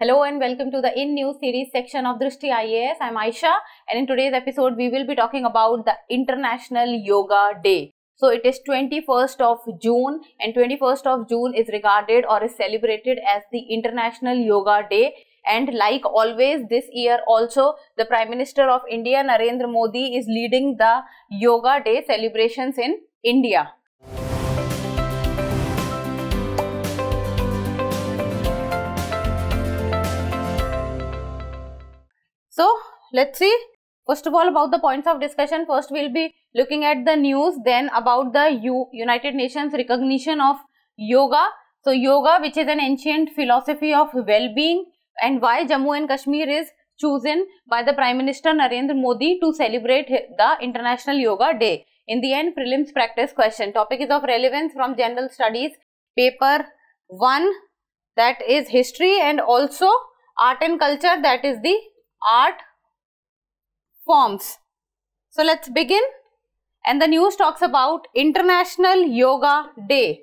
Hello and welcome to the In News series section of Drishti IAS. I'm Aisha and in today's episode we will be talking about the International Yoga Day. So it is 21st of June and 21st of June is regarded or is celebrated as the International Yoga Day and like always this year also the Prime Minister of India Narendra Modi is leading the Yoga Day celebrations in India. So, let's see. First of all, about the points of discussion, first we'll be looking at the news, then about the U United Nations recognition of yoga. So, yoga, which is an ancient philosophy of well-being and why Jammu and Kashmir is chosen by the Prime Minister Narendra Modi to celebrate the International Yoga Day. In the end, prelims practice question. Topic is of relevance from General Studies, paper 1 that is history and also art and culture that is the art forms. So let's begin. And the news talks about International Yoga Day.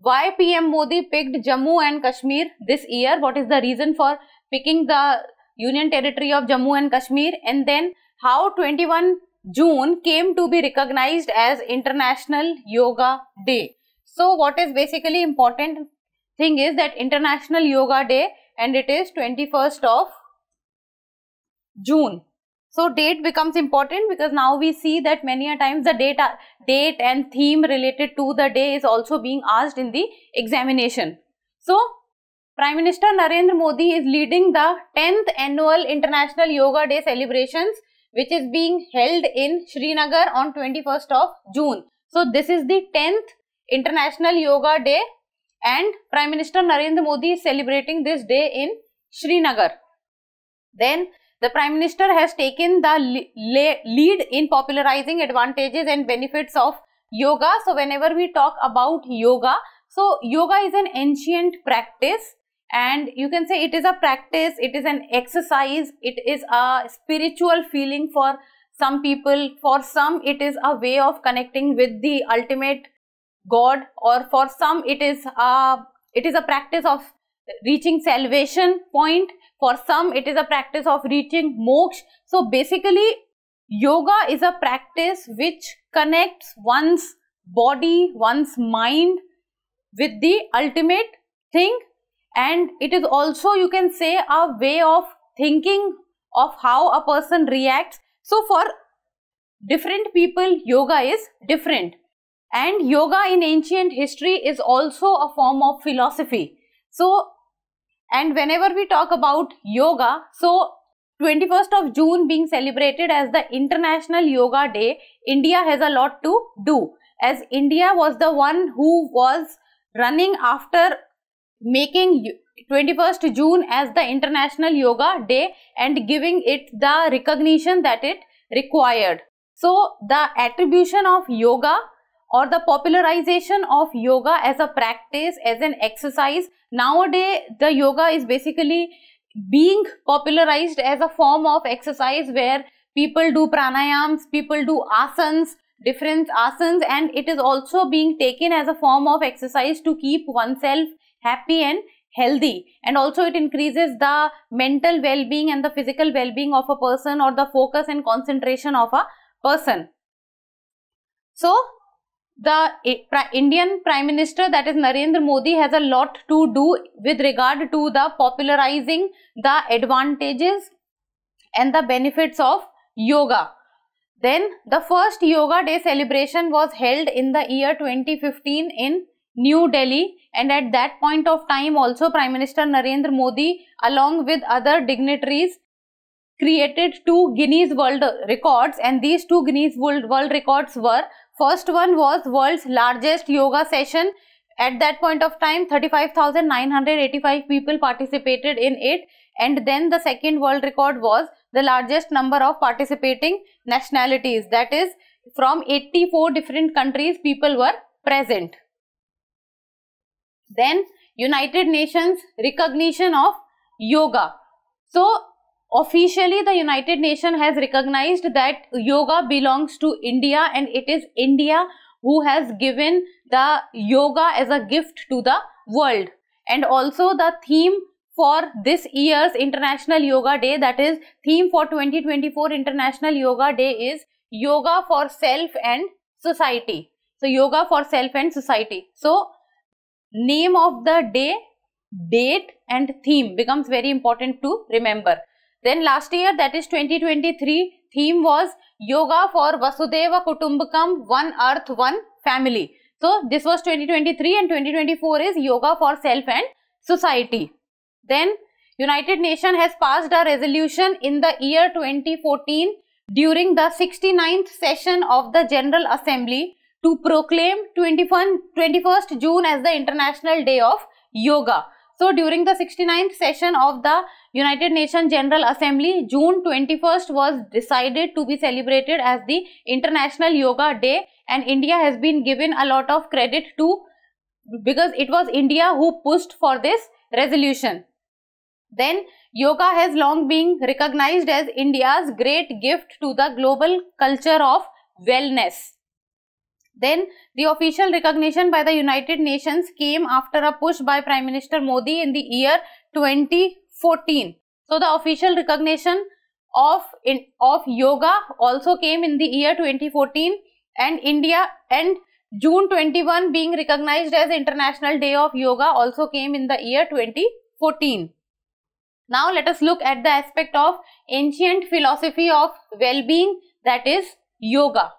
Why PM Modi picked Jammu and Kashmir this year? What is the reason for picking the Union Territory of Jammu and Kashmir? And then how 21 June came to be recognized as International Yoga Day. So what is basically important thing is that International Yoga Day and it is 21st of June. So date becomes important because now we see that many a times the data, date and theme related to the day is also being asked in the examination. So Prime Minister Narendra Modi is leading the 10th annual International Yoga Day celebrations which is being held in Srinagar on 21st of June. So this is the 10th International Yoga Day and Prime Minister Narendra Modi is celebrating this day in Srinagar. Then the Prime Minister has taken the lead in popularizing advantages and benefits of yoga. So, whenever we talk about yoga, so yoga is an ancient practice and you can say it is a practice, it is an exercise, it is a spiritual feeling for some people. For some, it is a way of connecting with the ultimate God or for some, it is a, it is a practice of reaching salvation point for some, it is a practice of reaching moksha. So basically, yoga is a practice which connects one's body, one's mind with the ultimate thing. And it is also, you can say, a way of thinking of how a person reacts. So for different people, yoga is different. And yoga in ancient history is also a form of philosophy. So and whenever we talk about yoga, so 21st of June being celebrated as the International Yoga Day, India has a lot to do as India was the one who was running after making 21st June as the International Yoga Day and giving it the recognition that it required. So, the attribution of yoga or the popularization of yoga as a practice, as an exercise. Nowadays, the yoga is basically being popularized as a form of exercise where people do pranayams, people do asanas, different asanas, and it is also being taken as a form of exercise to keep oneself happy and healthy and also it increases the mental well-being and the physical well-being of a person or the focus and concentration of a person so the Indian Prime Minister that is Narendra Modi has a lot to do with regard to the popularizing the advantages and the benefits of yoga. Then the first yoga day celebration was held in the year 2015 in New Delhi and at that point of time also Prime Minister Narendra Modi along with other dignitaries created two Guinness World Records and these two Guinness World Records were first one was world's largest yoga session at that point of time 35,985 people participated in it and then the second world record was the largest number of participating nationalities that is from 84 different countries people were present. Then United Nations recognition of yoga. So Officially, the United Nations has recognized that yoga belongs to India and it is India who has given the yoga as a gift to the world. And also the theme for this year's International Yoga Day that is theme for 2024 International Yoga Day is Yoga for Self and Society. So Yoga for Self and Society. So name of the day, date and theme becomes very important to remember. Then last year that is 2023 theme was Yoga for Vasudeva Kutumbakam One Earth One Family. So this was 2023 and 2024 is Yoga for Self and Society. Then United Nations has passed a resolution in the year 2014 during the 69th session of the General Assembly to proclaim 21, 21st June as the International Day of Yoga. So during the 69th session of the United Nations General Assembly, June 21st was decided to be celebrated as the International Yoga Day and India has been given a lot of credit to because it was India who pushed for this resolution. Then yoga has long been recognized as India's great gift to the global culture of wellness. Then the official recognition by the United Nations came after a push by Prime Minister Modi in the year 2014. So the official recognition of, in, of yoga also came in the year 2014 and India and June 21 being recognized as International Day of Yoga also came in the year 2014. Now let us look at the aspect of ancient philosophy of well-being that is yoga.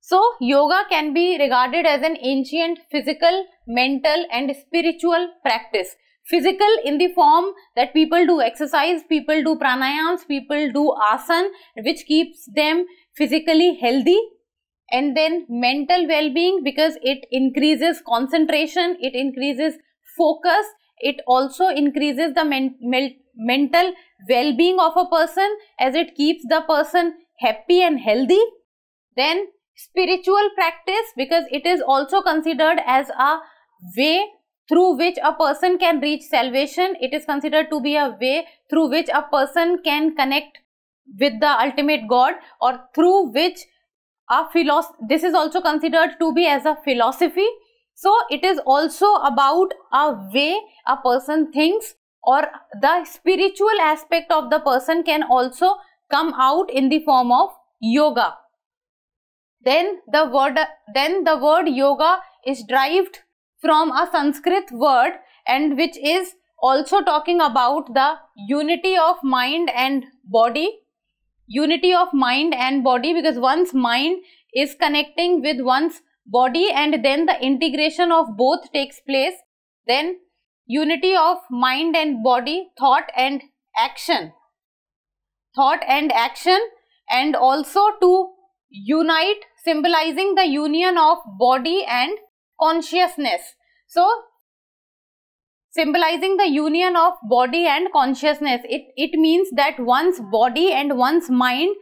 So, yoga can be regarded as an ancient physical, mental, and spiritual practice. Physical in the form that people do exercise, people do pranayams, people do asan, which keeps them physically healthy. And then mental well being because it increases concentration, it increases focus, it also increases the men mental well being of a person as it keeps the person happy and healthy. Then spiritual practice because it is also considered as a way through which a person can reach salvation. It is considered to be a way through which a person can connect with the ultimate God or through which a philosophy, this is also considered to be as a philosophy. So it is also about a way a person thinks or the spiritual aspect of the person can also come out in the form of yoga. Then the word, then the word yoga is derived from a Sanskrit word and which is also talking about the unity of mind and body unity of mind and body because one's mind is connecting with one's body and then the integration of both takes place then unity of mind and body thought and action thought and action and also to unite symbolizing the union of body and consciousness. So, symbolizing the union of body and consciousness, it, it means that one's body and one's mind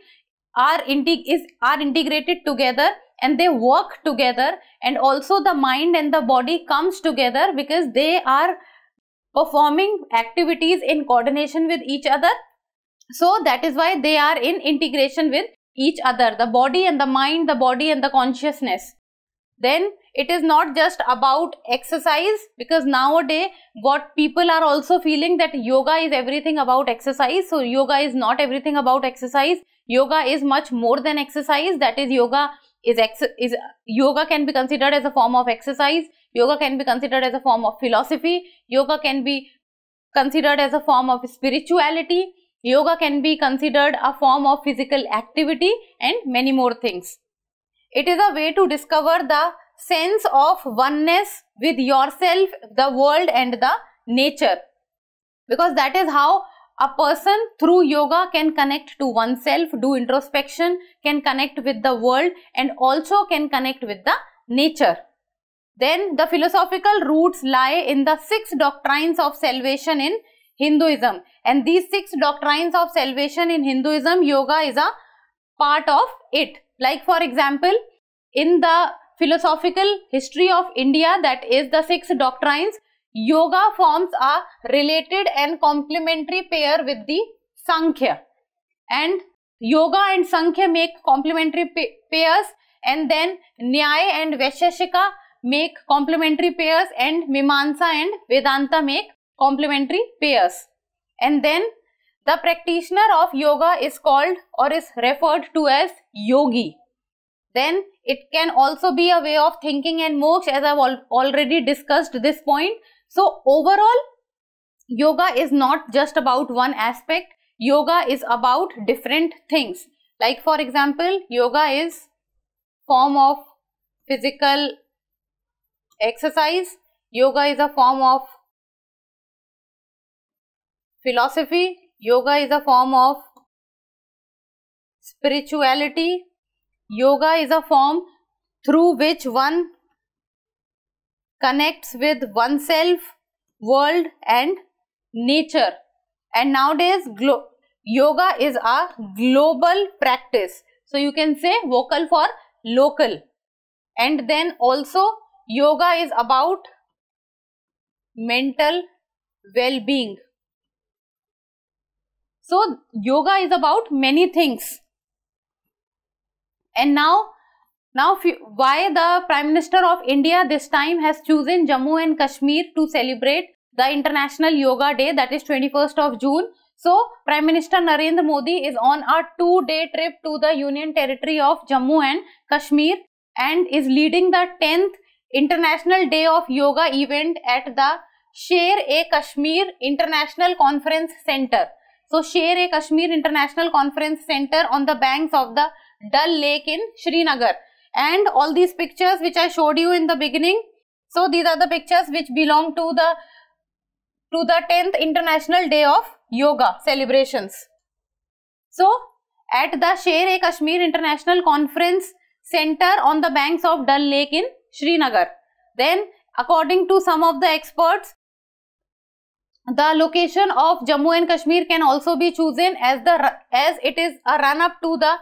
are, integ is, are integrated together and they work together and also the mind and the body comes together because they are performing activities in coordination with each other so that is why they are in integration with each other the body and the mind, the body and the consciousness. Then it is not just about exercise because nowadays what people are also feeling that yoga is everything about exercise. So, yoga is not everything about exercise. Yoga is much more than exercise. That is, yoga is, is yoga can be considered as a form of exercise. Yoga can be considered as a form of philosophy. Yoga can be considered as a form of spirituality Yoga can be considered a form of physical activity and many more things. It is a way to discover the sense of oneness with yourself, the world and the nature. Because that is how a person through yoga can connect to oneself, do introspection, can connect with the world and also can connect with the nature. Then the philosophical roots lie in the six doctrines of salvation in Hinduism. And these six doctrines of salvation in Hinduism, yoga is a part of it. Like for example, in the philosophical history of India, that is the six doctrines, yoga forms a related and complementary pair with the Sankhya. And yoga and Sankhya make complementary pairs and then Nyaya and Vaisheshika make complementary pairs and Mimansa and Vedanta make complementary pairs. And then the practitioner of yoga is called or is referred to as yogi. Then it can also be a way of thinking and moksha as I've al already discussed this point. So overall, yoga is not just about one aspect. Yoga is about different things. Like for example, yoga is form of physical exercise. Yoga is a form of philosophy, yoga is a form of spirituality. Yoga is a form through which one connects with oneself, world and nature. And nowadays, yoga is a global practice. So you can say vocal for local. And then also yoga is about mental well-being so, yoga is about many things. And now, now why the Prime Minister of India this time has chosen Jammu and Kashmir to celebrate the International Yoga Day that is 21st of June. So, Prime Minister Narendra Modi is on a two-day trip to the Union Territory of Jammu and Kashmir and is leading the 10th International Day of Yoga event at the Share A kashmir International Conference Center. So share a Kashmir International Conference Center on the banks of the Dal Lake in Srinagar. And all these pictures which I showed you in the beginning. So these are the pictures which belong to the to the 10th International Day of Yoga celebrations. So at the Share a Kashmir International Conference Center on the banks of Dal Lake in Srinagar. Then according to some of the experts, the location of Jammu and Kashmir can also be chosen as the as it is a run up to the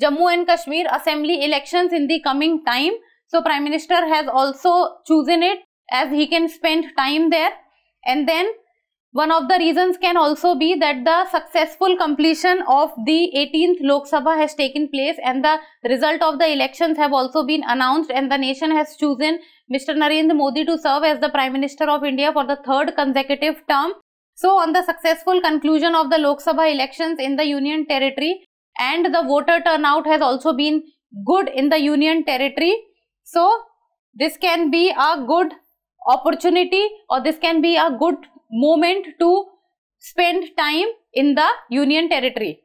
Jammu and Kashmir assembly elections in the coming time. So Prime Minister has also chosen it as he can spend time there and then one of the reasons can also be that the successful completion of the 18th Lok Sabha has taken place and the result of the elections have also been announced and the nation has chosen Mr. Narendra Modi to serve as the Prime Minister of India for the third consecutive term. So, on the successful conclusion of the Lok Sabha elections in the Union Territory, and the voter turnout has also been good in the Union Territory. So, this can be a good opportunity or this can be a good moment to spend time in the Union Territory.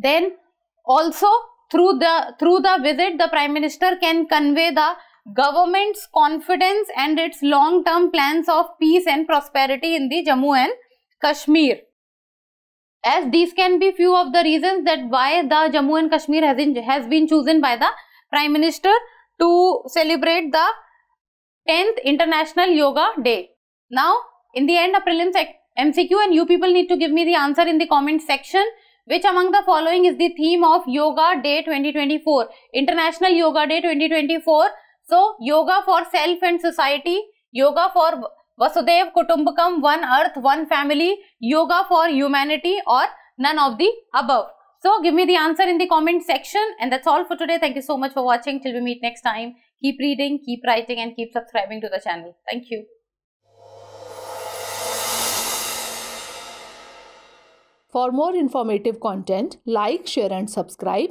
Then, also through the through the visit the prime minister can convey the government's confidence and its long-term plans of peace and prosperity in the Jammu and Kashmir. As these can be few of the reasons that why the Jammu and Kashmir has, in, has been chosen by the Prime Minister to celebrate the 10th International Yoga Day. Now, in the end, a prelims MCQ and you people need to give me the answer in the comment section. Which among the following is the theme of Yoga Day 2024? International Yoga Day 2024 so, yoga for self and society, yoga for Vasudev Kutumbakam, one earth, one family, yoga for humanity or none of the above. So, give me the answer in the comment section and that's all for today. Thank you so much for watching. Till we meet next time, keep reading, keep writing and keep subscribing to the channel. Thank you. For more informative content, like, share and subscribe